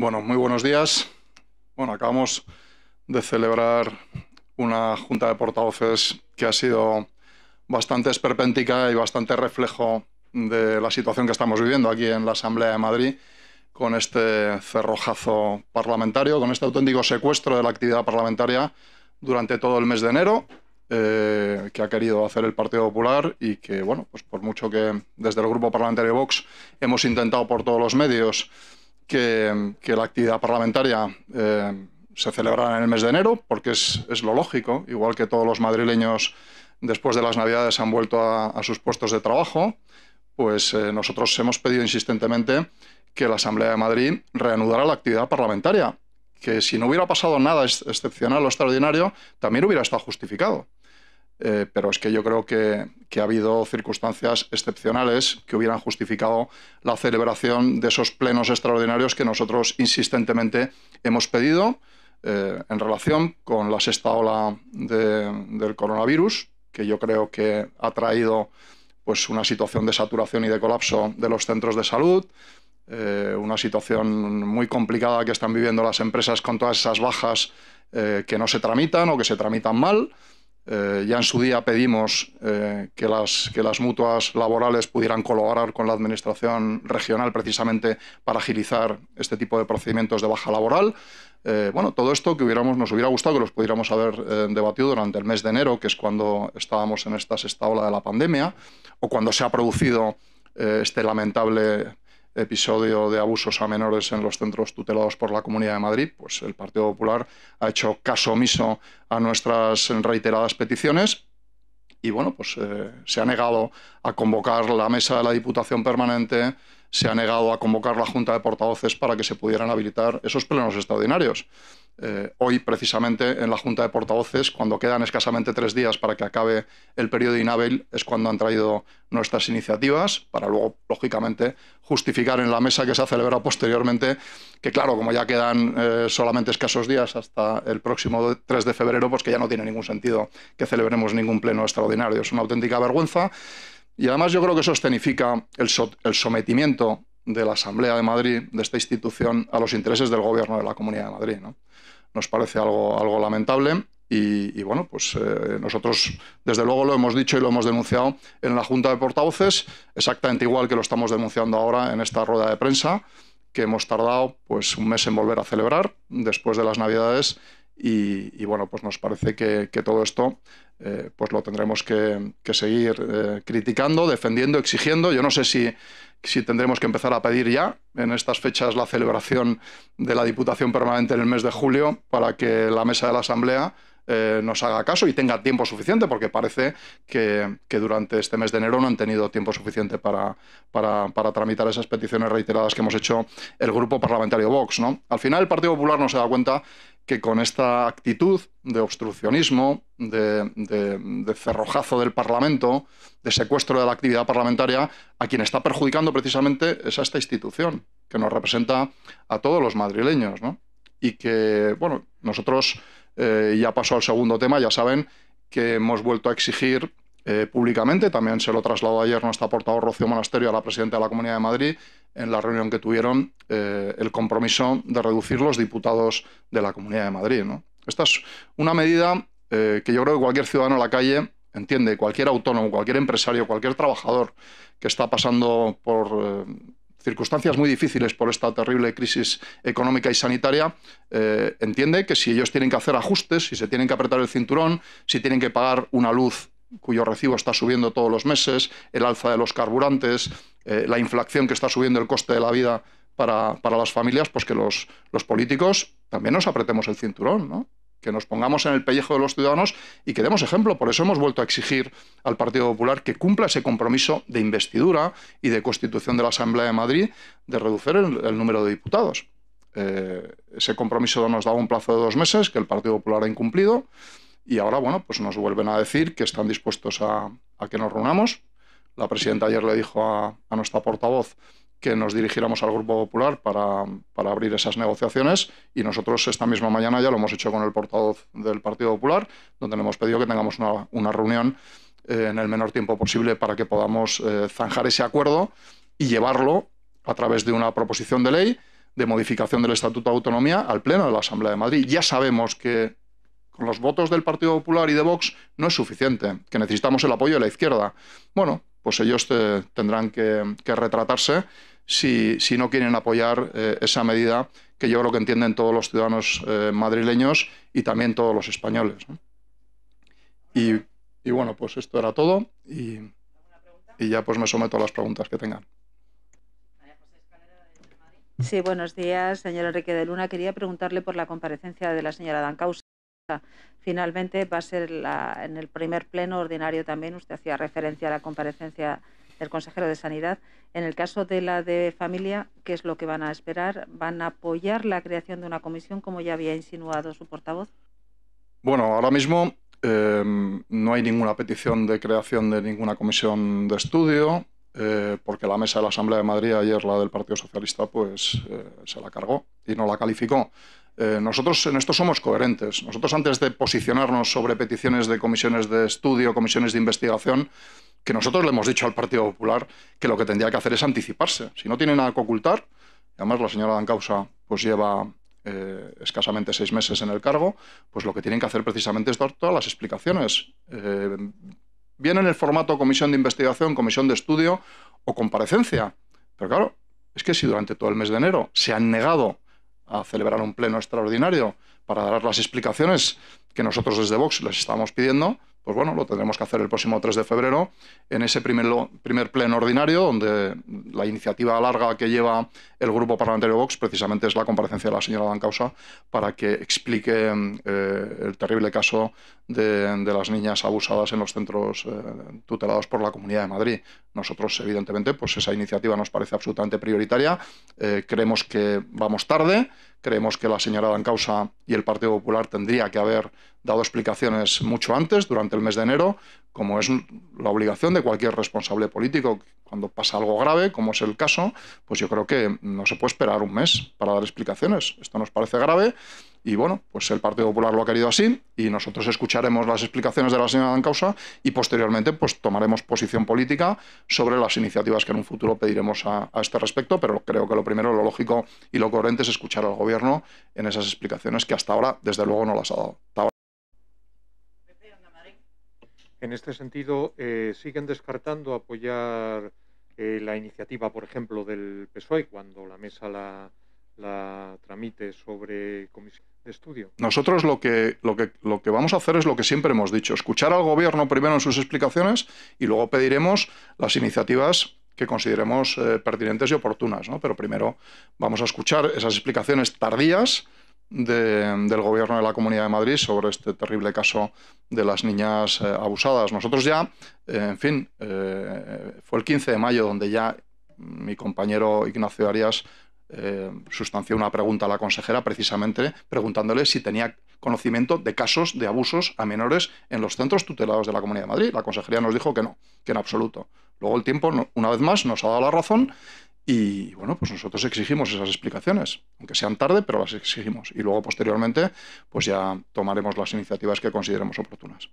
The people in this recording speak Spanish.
Bueno, muy buenos días. Bueno, acabamos de celebrar una junta de portavoces que ha sido bastante esperpéntica y bastante reflejo de la situación que estamos viviendo aquí en la Asamblea de Madrid con este cerrojazo parlamentario, con este auténtico secuestro de la actividad parlamentaria durante todo el mes de enero eh, que ha querido hacer el Partido Popular y que, bueno, pues por mucho que desde el Grupo Parlamentario Vox hemos intentado por todos los medios que, la actividad parlamentaria eh, se celebrara en el mes de enero, porque es, lo lógico, igual que todos los madrileños después de las Navidades han vuelto a, sus puestos de trabajo, pues eh, nosotros hemos pedido insistentemente que la Asamblea de Madrid reanudara la actividad parlamentaria, que si no hubiera pasado nada excepcional o extraordinario, también hubiera estado justificado. Eh, pero es que yo creo que, ha habido circunstancias excepcionales que hubieran justificado la celebración de esos plenos extraordinarios que nosotros insistentemente hemos pedido eh, en relación con la sexta ola del coronavirus, que yo creo que ha traído pues, una situación de saturación y de colapso de los centros de salud, eh, una situación muy complicada que están viviendo las empresas con todas esas bajas que no se tramitan o que se tramitan mal. Eh, ya en su día pedimos eh, que, las, que las mutuas laborales pudieran colaborar con la Administración regional precisamente para agilizar este tipo de procedimientos de baja laboral. Eh, bueno, todo esto que hubiéramos, nos hubiera gustado que los pudiéramos haber debatido durante el mes de enero, que es cuando estábamos en esta sexta ola de la pandemia, o cuando se ha producido este lamentable episodio de abusos a menores en los centros tutelados por la Comunidad de Madrid, pues el Partido Popular ha hecho caso omiso a nuestras reiteradas peticiones y bueno, pues eh, se ha negado a convocar la mesa de la Diputación Permanente se ha negado a convocar la Junta de Portavoces para que se pudieran habilitar esos plenos extraordinarios. Eh, hoy, precisamente, en la Junta de Portavoces, cuando quedan escasamente tres días para que acabe el periodo inhábil, es cuando han traído nuestras iniciativas, para luego, lógicamente, justificar en la mesa que se ha celebrado posteriormente, que claro, como ya quedan eh, solamente escasos días hasta el próximo 3 de febrero, pues que ya no tiene ningún sentido que celebremos ningún pleno extraordinario. Es una auténtica vergüenza. Y además yo creo que eso escenifica el, sometimiento de la Asamblea de Madrid, de esta institución, a los intereses del gobierno de la Comunidad de Madrid. Nos parece algo, algo lamentable y, bueno, pues eh, nosotros desde luego lo hemos dicho y lo hemos denunciado en la Junta de Portavoces, exactamente igual que lo estamos denunciando ahora en esta rueda de prensa, que hemos tardado pues un mes en volver a celebrar después de las Navidades y, bueno, pues nos parece que, todo esto eh, pues lo tendremos que, seguir eh, criticando, defendiendo, exigiendo. Yo no sé si, si tendremos que empezar a pedir ya en estas fechas la celebración de la Diputación Permanente en el mes de julio para que la mesa de la Asamblea eh, nos haga caso y tenga tiempo suficiente, porque parece que, durante este mes de enero no han tenido tiempo suficiente para, para, tramitar esas peticiones reiteradas que hemos hecho el grupo parlamentario Vox. ¿no? Al final el Partido Popular no se da cuenta que con esta actitud de obstruccionismo, de, cerrojazo del Parlamento, de secuestro de la actividad parlamentaria, a quien está perjudicando precisamente es a esta institución, que nos representa a todos los madrileños. ¿no? Y que, bueno, nosotros, eh, ya paso al segundo tema, ya saben que hemos vuelto a exigir eh, públicamente, también se lo trasladó ayer nuestro portavoz Rocío Monasterio a la presidenta de la Comunidad de Madrid, en la reunión que tuvieron eh, el compromiso de reducir los diputados de la Comunidad de Madrid. Esta es una medida eh, que yo creo que cualquier ciudadano en la calle entiende, cualquier autónomo, cualquier empresario, cualquier trabajador que está pasando por eh, circunstancias muy difíciles por esta terrible crisis económica y sanitaria, entiende que si ellos tienen que hacer ajustes, si se tienen que apretar el cinturón, si tienen que pagar una luz cuyo recibo está subiendo todos los meses, el alza de los carburantes, eh, la inflación que está subiendo el coste de la vida para, las familias, pues que los, los, políticos también nos apretemos el cinturón, ¿no? que nos pongamos en el pellejo de los ciudadanos y que demos ejemplo. Por eso hemos vuelto a exigir al Partido Popular que cumpla ese compromiso de investidura y de constitución de la Asamblea de Madrid de reducir el, número de diputados. Eh, ese compromiso nos daba un plazo de dos meses que el Partido Popular ha incumplido y ahora, bueno, pues nos vuelven a decir que están dispuestos a, a que nos reunamos la presidenta ayer le dijo a, nuestra portavoz que nos dirigiéramos al Grupo Popular para, abrir esas negociaciones y nosotros esta misma mañana ya lo hemos hecho con el portavoz del Partido Popular, donde le hemos pedido que tengamos una, reunión eh, en el menor tiempo posible para que podamos eh, zanjar ese acuerdo y llevarlo a través de una proposición de ley de modificación del Estatuto de Autonomía al Pleno de la Asamblea de Madrid. Ya sabemos que con los votos del Partido Popular y de Vox no es suficiente, que necesitamos el apoyo de la izquierda. Bueno, pues ellos tendrán que, retratarse si, no quieren apoyar eh, esa medida que yo creo que entienden todos los ciudadanos eh, madrileños y también todos los españoles. Y, bueno, pues esto era todo y, ya pues me someto a las preguntas que tengan. Sí, buenos días, señor Enrique de Luna. Quería preguntarle por la comparecencia de la señora Dancaus Finalmente va a ser en el primer pleno ordinario también, usted hacía referencia a la comparecencia del consejero de Sanidad. En el caso de la de familia, ¿qué es lo que van a esperar? ¿Van a apoyar la creación de una comisión, como ya había insinuado su portavoz? Bueno, ahora mismo em, no hay ninguna petición de creación de ninguna comisión de estudio, eh, porque la mesa de la Asamblea de Madrid ayer, la del Partido Socialista, pues eh, se la cargó y no la calificó. Eh, nosotros en esto somos coherentes. Nosotros antes de posicionarnos sobre peticiones de comisiones de estudio, comisiones de investigación, que nosotros le hemos dicho al Partido Popular que lo que tendría que hacer es anticiparse. Si no tiene nada que ocultar, además la señora Dancausa pues lleva eh, escasamente seis meses en el cargo, pues lo que tienen que hacer precisamente es dar todas las explicaciones. Viene eh, en el formato comisión de investigación, comisión de estudio o comparecencia. Pero claro, es que si durante todo el mes de enero se han negado a celebrar un pleno extraordinario para dar las explicaciones que nosotros desde Vox les estamos pidiendo pues bueno, lo tendremos que hacer el próximo 3 de febrero en ese primer, primer pleno ordinario, donde la iniciativa larga que lleva el Grupo Parlamentario Vox precisamente es la comparecencia de la señora Dancausa para que explique eh, el terrible caso de, las niñas abusadas en los centros eh, tutelados por la Comunidad de Madrid. Nosotros, evidentemente, pues esa iniciativa nos parece absolutamente prioritaria. Eh, creemos que vamos tarde, creemos que la señora Dancausa y el Partido Popular tendría que haber dado explicaciones mucho antes, durante el mes de enero, como es la obligación de cualquier responsable político cuando pasa algo grave, como es el caso, pues yo creo que no se puede esperar un mes para dar explicaciones. Esto nos parece grave y bueno, pues el Partido Popular lo ha querido así y nosotros escucharemos las explicaciones de la señora Dancausa y posteriormente pues tomaremos posición política sobre las iniciativas que en un futuro pediremos a, este respecto, pero creo que lo primero, lo lógico y lo coherente es escuchar al gobierno en esas explicaciones que hasta ahora desde luego no las ha dado. En este sentido, eh, siguen descartando apoyar eh, la iniciativa, por ejemplo, del PSOE cuando la mesa la, tramite sobre comisión de estudio. Nosotros lo que, lo, que, lo que vamos a hacer es lo que siempre hemos dicho, escuchar al gobierno primero en sus explicaciones y luego pediremos las iniciativas que consideremos eh, pertinentes y oportunas, ¿no? Pero primero vamos a escuchar esas explicaciones tardías del Gobierno de la Comunidad de Madrid sobre este terrible caso de las niñas eh, abusadas. Nosotros ya, eh, en fin, eh, fue el 15 de mayo donde ya mi compañero Ignacio Arias sustanció una pregunta a la consejera precisamente preguntándole si tenía conocimiento de casos de abusos a menores en los centros tutelados de la Comunidad de Madrid. La consejería nos dijo que no, que en absoluto. Luego el tiempo, una vez más, nos ha dado la razón y bueno, pues nosotros exigimos esas explicaciones, aunque sean tarde, pero las exigimos. Y luego, posteriormente, pues ya tomaremos las iniciativas que consideremos oportunas.